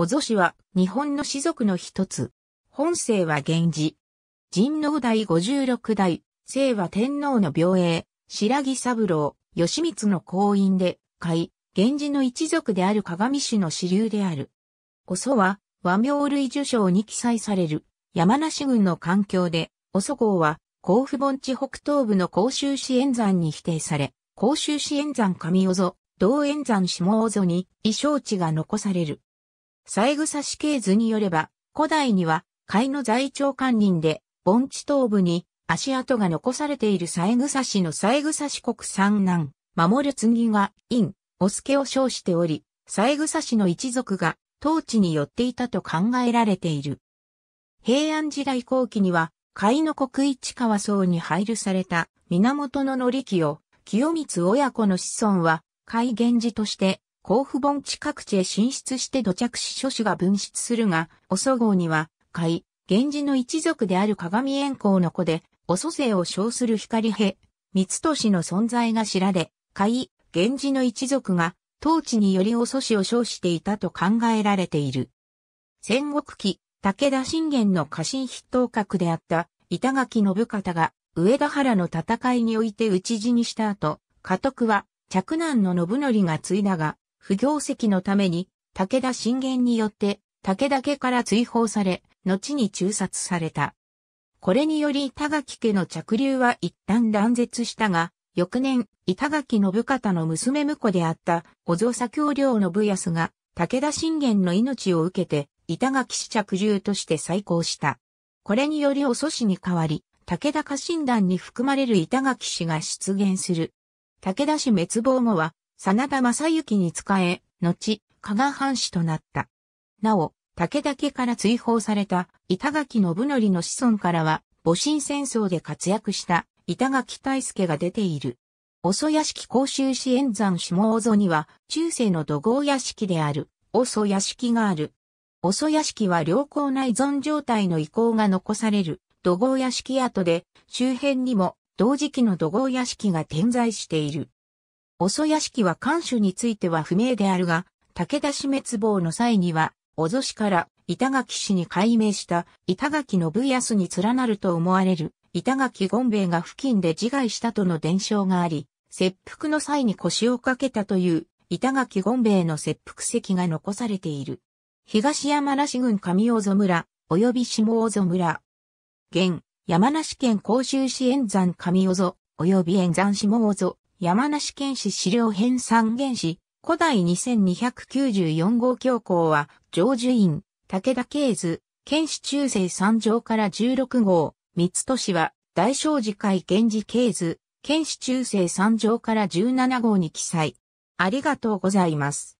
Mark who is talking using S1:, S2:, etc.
S1: 小ぞ氏は日本の氏族の一つ。本姓は源氏。神皇第56代、姓は天皇の病栄、白木三郎、義光の後院で、海、源氏の一族である鏡氏の支流である。おそは、和名類受賞に記載される、山梨郡の環境で、おそ号は、甲府盆地北東部の甲州市演山に否定され、甲州市演山上小ぞ、道演山下小ぞに、遺象地が残される。西草市系図によれば、古代には、海の在庁管人で、盆地東部に足跡が残されている西草氏の西草氏国三男、守る次が、院、お助を称しており、西草氏の一族が、当地に寄っていたと考えられている。平安時代後期には、海の国市川僧に配慮された源の乗り気を、清光親子の子孫は、海源氏として、甲府盆地各地へ進出して土着し諸種が分出するが、おそ号には、海、源氏の一族である鏡円光の子で、お祖勢を称する光兵、三利の存在が知られ、海、源氏の一族が、当地によりお祖師を称していたと考えられている。戦国期、武田信玄の家臣筆頭格であった板垣信方が上田原の戦いにおいて討ち死にした後、家督は嫡男の信則が継いだが、不行跡のために、武田信玄によって、武田家から追放され、後に中殺された。これにより板垣家の着流は一旦断絶したが、翌年、板垣信方の娘婿であった、小僧左京領信康が、武田信玄の命を受けて、板垣氏着流として再興した。これによりお祖氏に代わり、武田家臣団に含まれる板垣氏が出現する。武田氏滅亡後は、真田正幸に仕え、後、加賀藩士となった。なお、武田家から追放された板垣信則の子孫からは、戊辰戦争で活躍した板垣大助が出ている。おそ屋敷甲州市援山下大蔵には、中世の土豪屋敷である、おそ屋敷がある。おそ屋敷は良好な依存状態の遺構が残される土豪屋敷跡で、周辺にも同時期の土豪屋敷が点在している。おそ屋敷は官守については不明であるが、武田氏滅亡の際には、おぞしから板垣氏に改名した板垣信康に連なると思われる板垣権兵衛が付近で自害したとの伝承があり、切腹の際に腰をかけたという板垣権兵衛の切腹石が残されている。東山梨郡上大蔵村、及び下大蔵村。現、山梨県甲州市円山上大蔵、及び円山下大蔵。山梨県市資料編三原史、古代2294号教皇は、常樹院、武田慶図、県市中世三条から16号、三都市は、大正寺会源氏慶図、県市中世三条から17号に記載。ありがとうございます。